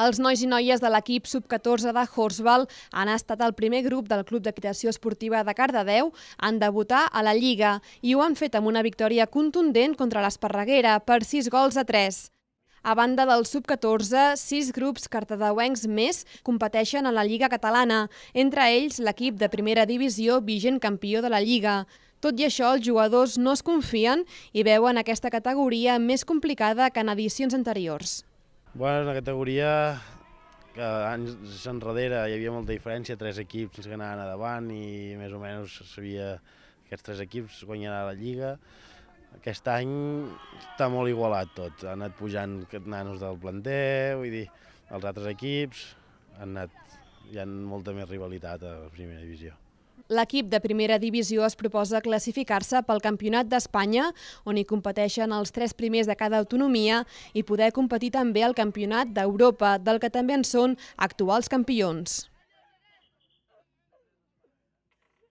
Els nois i noies de l'equip sub-14 de Horsball han estat el primer grup del Club d'Equitació Esportiva de Cardedeu en debutar a la Lliga i ho han fet amb una victòria contundent contra l'Esparreguera per 6 gols a 3. A banda del sub-14, sis grups cartadeuencs més competeixen a la Lliga Catalana, entre ells l'equip de primera divisió vigent campió de la Lliga. Tot i això, els jugadors no es confien i veuen aquesta categoria més complicada que en edicions anteriors. Bueno, és una categoria que anys enrere hi havia molta diferència, tres equips que anaven davant i més o menys sabia que aquests tres equips guanyaran la Lliga. Aquest any està molt igualat tot, han anat pujant nanos del planter, vull dir, els altres equips, han anat, hi ha molta més rivalitat a la primera divisió. L'equip de primera divisió es proposa classificar-se pel Campionat d'Espanya, on hi competeixen els tres primers de cada autonomia, i poder competir també al Campionat d'Europa, del que també en són actuals campions.